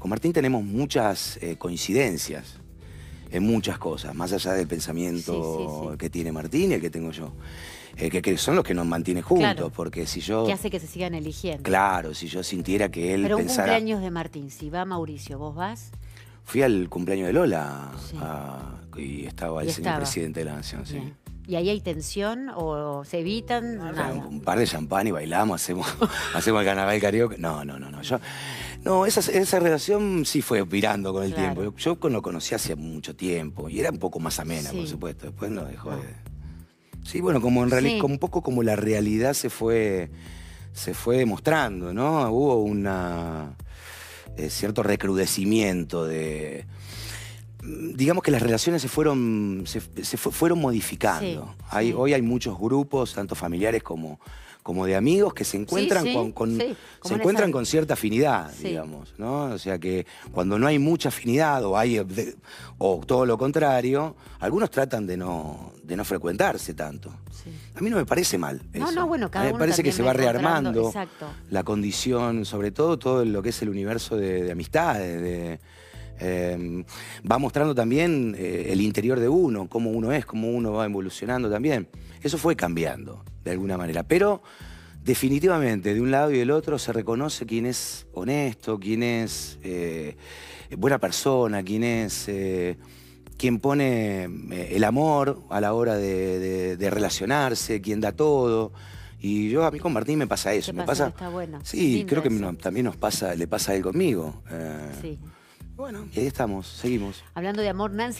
Con Martín tenemos muchas eh, coincidencias en muchas cosas, más allá del pensamiento que tiene Martín y el que tengo yo. Eh, que, son los que nos mantienen juntos, porque si yo... Que hace que se sigan eligiendo. Claro, si yo sintiera que él Pero pensara... Pero cumpleaños de Martín, si va Mauricio, ¿vos vas? Fui al cumpleaños de Lola ah, y estaba el señor presidente de la Nación, sí. ¿Y ahí hay tensión o se evitan? Un, par de champán y bailamos, hacemos, hacemos el carnaval carioca. No, no, no, no. Yo, no, esa, relación sí fue virando con el tiempo. Yo, lo conocí hace mucho tiempo y era un poco más amena, por supuesto. Después no dejó de. Sí, bueno, como en realidad, un poco como la realidad se fue, se fue demostrando, ¿no? Hubo una eh, cierto recrudecimiento de digamos que las relaciones se fueron, se, fueron modificando. Hoy hay muchos grupos, tanto familiares como, como de amigos, que se encuentran, con, se encuentran con cierta afinidad, digamos. O sea que cuando no hay mucha afinidad o, hay, o todo lo contrario, algunos tratan de no, frecuentarse tanto. A mí no me parece mal. Eso. me parece que se va rearmando la condición, sobre todo todo lo que es el universo de, de amistades, de Em, va mostrando también eh, el interior de uno, cómo uno es, cómo uno va evolucionando también. Eso fue cambiando, de alguna manera. Pero definitivamente, de un lado y del otro, se reconoce quién es honesto, quién es eh, buena persona, quién es... Eh, quien pone el amor a la hora de, relacionarse, quién da todo. Y yo a mí con Martín me pasa eso. Me pasa, Sí, creo que también nos pasa, le pasa a él conmigo. Bueno. Y ahí estamos, seguimos. Hablando de amor, Nancy.